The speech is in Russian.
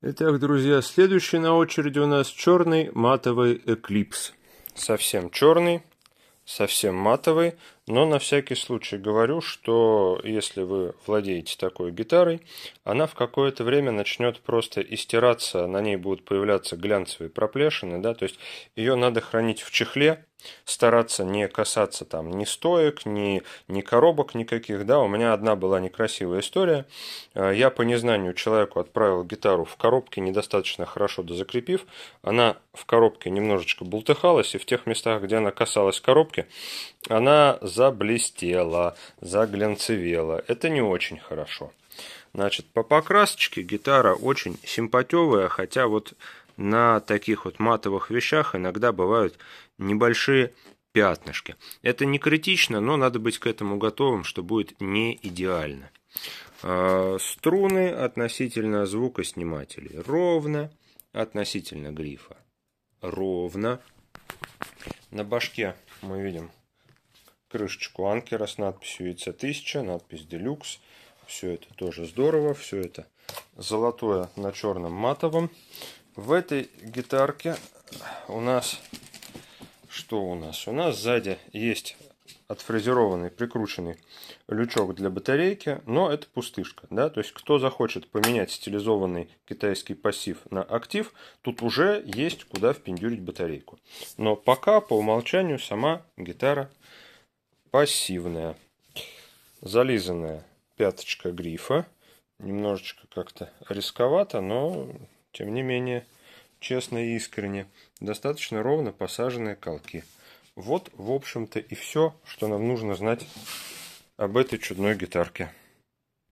Итак, друзья, следующий на очереди у нас черный матовый эклипс. Совсем черный, совсем матовый, но на всякий случай говорю, что если вы владеете такой гитарой, она в какое-то время начнет просто истираться, на ней будут появляться глянцевые проплешины, да, то есть ее надо хранить в чехле, стараться не касаться там ни стоек, ни, ни коробок никаких. Да, у меня одна была некрасивая история. Э, я по незнанию человеку отправил гитару в коробке, недостаточно хорошо дозакрепив. Она в коробке немножечко бултыхалась, и в тех местах, где она касалась коробки, она заблестела, заглянцевела. Это не очень хорошо. Значит, по покрасочке гитара очень симпатевая, хотя вот на таких вот матовых вещах иногда бывают небольшие пятнышки. Это не критично, но надо быть к этому готовым, что будет не идеально. А, струны относительно звукоснимателей ровно, относительно грифа ровно. На башке мы видим крышечку анкера с надписью IC1000, надпись Deluxe. Все это тоже здорово, все это золотое на черном матовом. В этой гитарке у нас что у нас? У нас сзади есть отфрезерованный, прикрученный лючок для батарейки, но это пустышка. Да? То есть, кто захочет поменять стилизованный китайский пассив на актив, тут уже есть куда впендюрить батарейку. Но пока по умолчанию сама гитара пассивная. Зализанная пяточка грифа. Немножечко как-то рисковато, но тем не менее, честно и искренне, достаточно ровно посаженные колки. Вот, в общем-то, и все, что нам нужно знать об этой чудной гитарке.